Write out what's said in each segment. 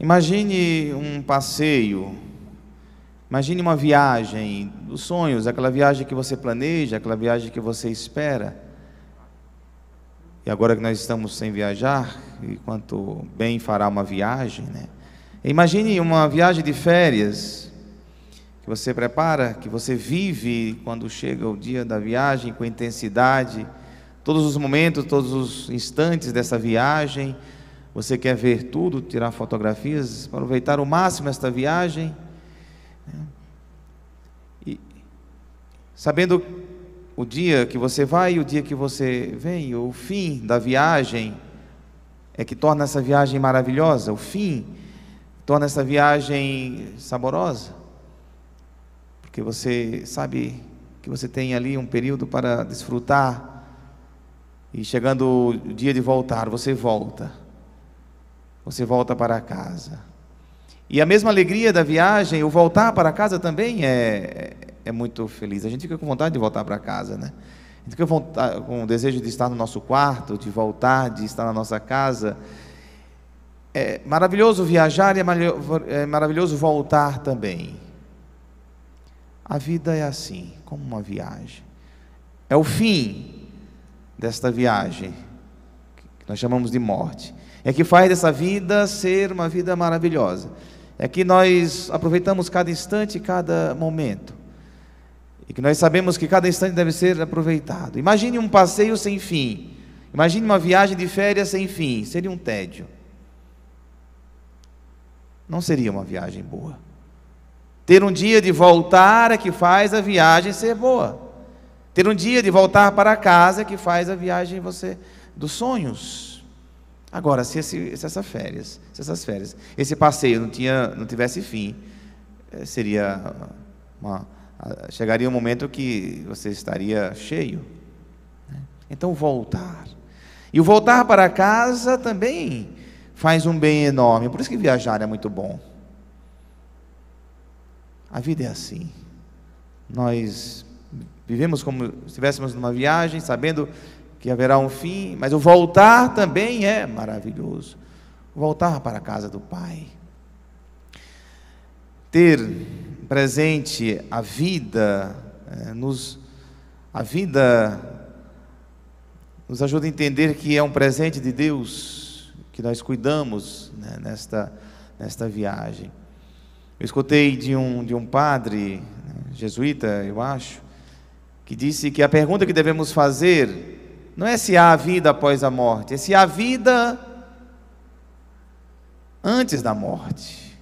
Imagine um passeio, imagine uma viagem dos sonhos, aquela viagem que você planeja, aquela viagem que você espera. E agora que nós estamos sem viajar, e quanto bem fará uma viagem, né? Imagine uma viagem de férias que você prepara, que você vive quando chega o dia da viagem com intensidade, todos os momentos, todos os instantes dessa viagem você quer ver tudo, tirar fotografias, aproveitar o máximo esta viagem. E, sabendo o dia que você vai e o dia que você vem, o fim da viagem é que torna essa viagem maravilhosa, o fim torna essa viagem saborosa. Porque você sabe que você tem ali um período para desfrutar e chegando o dia de voltar, você volta você volta para casa. E a mesma alegria da viagem, o voltar para casa também é, é muito feliz. A gente fica com vontade de voltar para casa, né? A gente fica com o desejo de estar no nosso quarto, de voltar, de estar na nossa casa. É maravilhoso viajar e é, é maravilhoso voltar também. A vida é assim, como uma viagem. É o fim desta viagem, que nós chamamos de morte é que faz essa vida ser uma vida maravilhosa. É que nós aproveitamos cada instante, cada momento. E que nós sabemos que cada instante deve ser aproveitado. Imagine um passeio sem fim. Imagine uma viagem de férias sem fim. Seria um tédio. Não seria uma viagem boa. Ter um dia de voltar é que faz a viagem ser boa. Ter um dia de voltar para casa é que faz a viagem você dos sonhos. Agora, se, esse, se, essas férias, se essas férias, esse passeio não, tinha, não tivesse fim, eh, seria uma, chegaria um momento que você estaria cheio. Né? Então, voltar. E o voltar para casa também faz um bem enorme. Por isso que viajar é muito bom. A vida é assim. Nós vivemos como se estivéssemos numa viagem, sabendo que haverá um fim, mas o voltar também é maravilhoso. Voltar para a casa do Pai. Ter presente a vida é, nos a vida nos ajuda a entender que é um presente de Deus que nós cuidamos né, nesta nesta viagem. Eu escutei de um de um padre né, jesuíta, eu acho, que disse que a pergunta que devemos fazer não é se há vida após a morte, é se há vida antes da morte.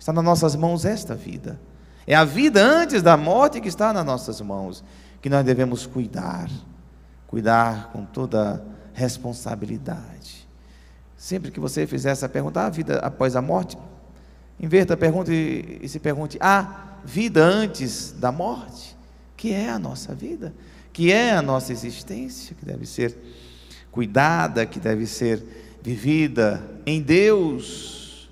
Está nas nossas mãos esta vida. É a vida antes da morte que está nas nossas mãos, que nós devemos cuidar, cuidar com toda responsabilidade. Sempre que você fizer essa pergunta, a vida após a morte, inverta a pergunta e, e se pergunte: há vida antes da morte? Que é a nossa vida? que é a nossa existência, que deve ser cuidada, que deve ser vivida em Deus.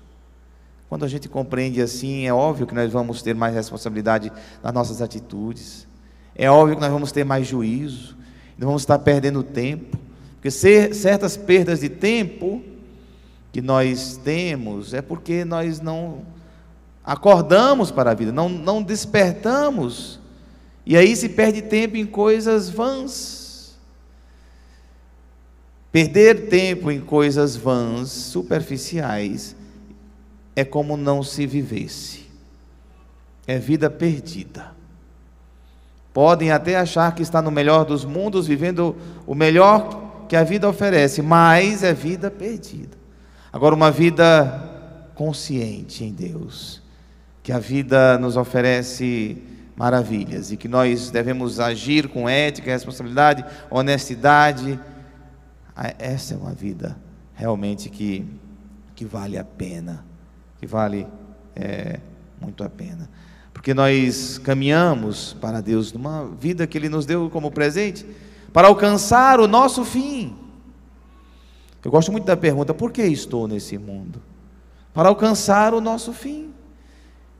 Quando a gente compreende assim, é óbvio que nós vamos ter mais responsabilidade nas nossas atitudes, é óbvio que nós vamos ter mais juízo, não vamos estar perdendo tempo, porque ser, certas perdas de tempo que nós temos é porque nós não acordamos para a vida, não, não despertamos e aí se perde tempo em coisas vãs. Perder tempo em coisas vãs, superficiais, é como não se vivesse. É vida perdida. Podem até achar que está no melhor dos mundos, vivendo o melhor que a vida oferece, mas é vida perdida. Agora, uma vida consciente em Deus, que a vida nos oferece maravilhas e que nós devemos agir com ética, responsabilidade, honestidade. Ah, essa é uma vida realmente que, que vale a pena, que vale é, muito a pena. Porque nós caminhamos para Deus numa vida que Ele nos deu como presente para alcançar o nosso fim. Eu gosto muito da pergunta: por que estou nesse mundo? Para alcançar o nosso fim.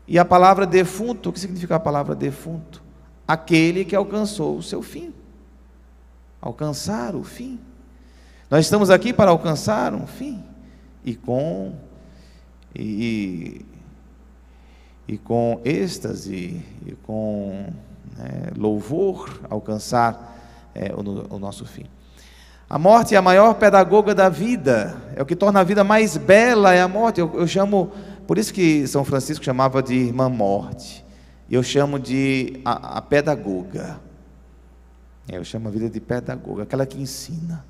E a palavra defunto, o que significa a palavra defunto? Aquele que alcançou o seu fim. Alcançar o fim. Nós estamos aqui para alcançar um fim e com e, e com êxtase e com né, louvor alcançar é, o, o nosso fim. A morte é a maior pedagoga da vida, é o que torna a vida mais bela, é a morte. Eu, eu chamo por isso que São Francisco chamava de irmã morte. Eu chamo de a, a pedagoga. É, eu chamo a vida de pedagoga, aquela que ensina.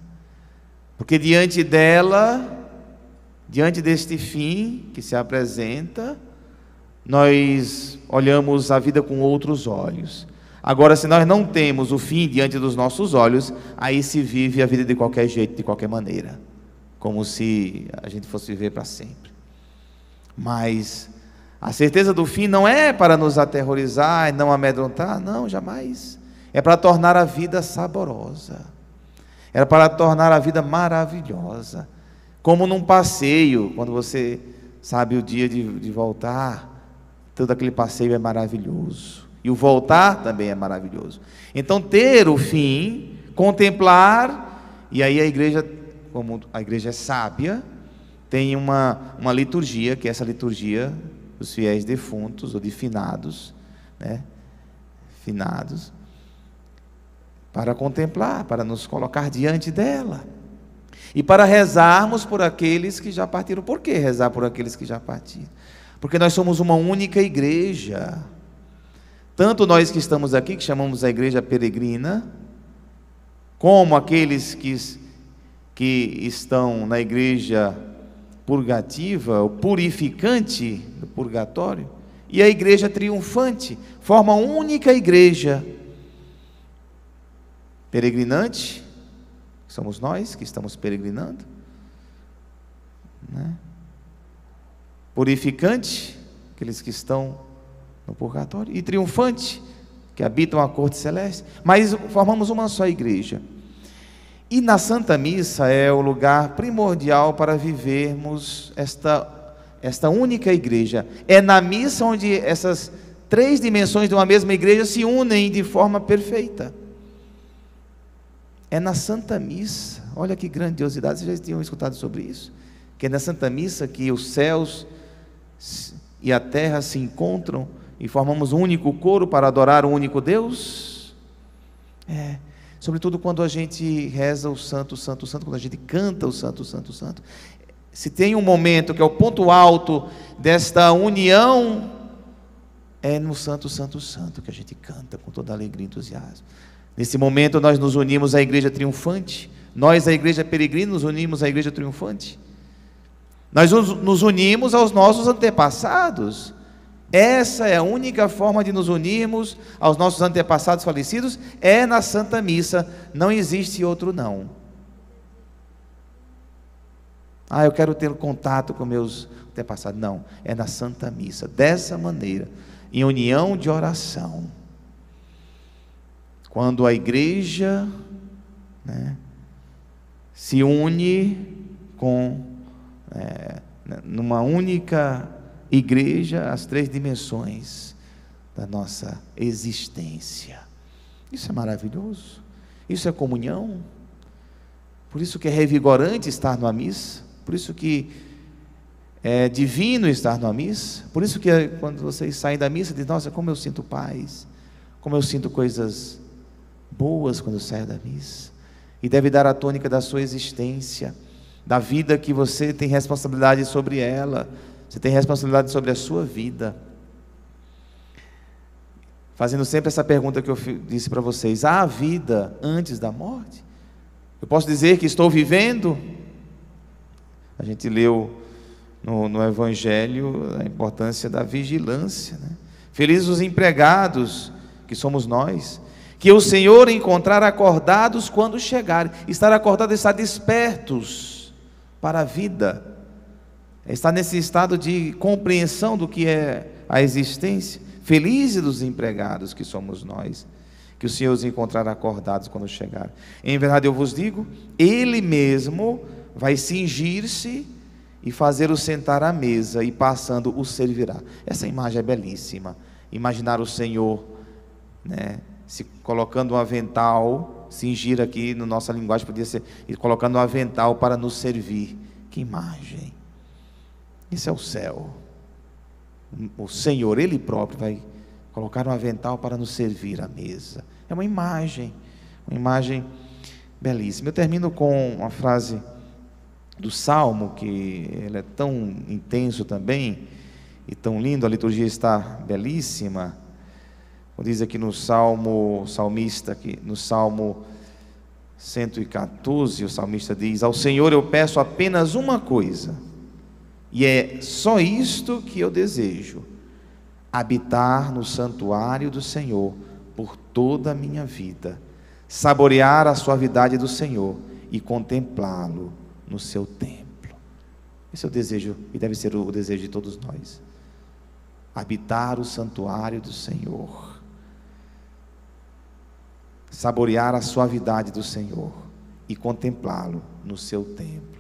Porque diante dela, diante deste fim que se apresenta, nós olhamos a vida com outros olhos. Agora, se nós não temos o fim diante dos nossos olhos, aí se vive a vida de qualquer jeito, de qualquer maneira, como se a gente fosse viver para sempre. Mas a certeza do fim não é para nos aterrorizar e não amedrontar, não, jamais. É para tornar a vida saborosa. Era para tornar a vida maravilhosa. Como num passeio, quando você sabe o dia de, de voltar, todo aquele passeio é maravilhoso. E o voltar também é maravilhoso. Então, ter o fim, contemplar, e aí a igreja, como a igreja é sábia, tem uma, uma liturgia, que é essa liturgia dos fiéis defuntos ou de finados, né? finados, para contemplar, para nos colocar diante dela. E para rezarmos por aqueles que já partiram. Por que rezar por aqueles que já partiram? Porque nós somos uma única igreja. Tanto nós que estamos aqui, que chamamos a igreja peregrina, como aqueles que, que estão na igreja purgativa, o purificante do purgatório, e a igreja triunfante, forma única igreja peregrinante, somos nós que estamos peregrinando, né? purificante, aqueles que estão no purgatório, e triunfante, que habitam a corte celeste, mas formamos uma só igreja. E na Santa Missa é o lugar primordial para vivermos esta, esta única igreja. É na missa onde essas três dimensões de uma mesma igreja se unem de forma perfeita. É na Santa Missa, olha que grandiosidade, vocês já tinham escutado sobre isso? Que é na Santa Missa que os céus e a terra se encontram e formamos um único coro para adorar o um único Deus? É. Sobretudo quando a gente reza o Santo, Santo, Santo, quando a gente canta o Santo, Santo, Santo. Se tem um momento que é o ponto alto desta união, é no Santo, Santo, Santo que a gente canta com toda alegria e entusiasmo. Nesse momento nós nos unimos à Igreja Triunfante, nós, a Igreja Peregrina, nos unimos à Igreja Triunfante. Nós nos unimos aos nossos antepassados. Essa é a única forma de nos unirmos aos nossos antepassados falecidos, é na Santa Missa, não existe outro não. Ah, eu quero ter contato com meus antepassados. Não, é na Santa Missa, dessa maneira, em união de oração. Quando a igreja né, se une com, é, numa única igreja, as três dimensões da nossa existência. Isso é maravilhoso. Isso é comunhão. Por isso que é revigorante estar numa missa. Por isso que é divino estar numa missa. Por isso que quando vocês saem da missa, dizem, nossa, como eu sinto paz. Como eu sinto coisas boas quando eu saio da missa. E deve dar a tônica da sua existência, da vida que você tem responsabilidade sobre ela você tem responsabilidade sobre a sua vida. Fazendo sempre essa pergunta que eu disse para vocês: há vida antes da morte? Eu posso dizer que estou vivendo? A gente leu no, no Evangelho a importância da vigilância. Né? Felizes os empregados, que somos nós, que o Senhor encontrar acordados quando chegarem. Estar acordado é estar despertos para a vida está nesse estado de compreensão do que é a existência. Felizes dos empregados que somos nós, que o Senhor os encontrará acordados quando chegar. Em verdade eu vos digo, Ele mesmo vai cingir-se e fazer o sentar à mesa e passando o servirá. Essa imagem é belíssima. Imaginar o Senhor, né, se colocando um avental, cingir aqui na no nossa linguagem podia ser colocando um avental para nos servir. Que imagem! Isso é o céu. O Senhor, Ele próprio, vai colocar um avental para nos servir à mesa. É uma imagem, uma imagem belíssima. Eu termino com uma frase do Salmo, que ele é tão intenso também e tão lindo, a liturgia está belíssima. Diz aqui no Salmo, salmista, que no Salmo 114, o salmista diz: Ao Senhor eu peço apenas uma coisa e é só isto que eu desejo: habitar no santuário do Senhor por toda a minha vida, saborear a suavidade do Senhor e contemplá-lo no seu templo. Esse é o desejo e deve ser o desejo de todos nós. Habitar o santuário do Senhor, saborear a suavidade do Senhor e contemplá-lo no seu templo.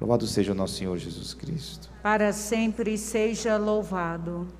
Louvado seja o nosso Senhor Jesus Cristo. Para sempre seja louvado.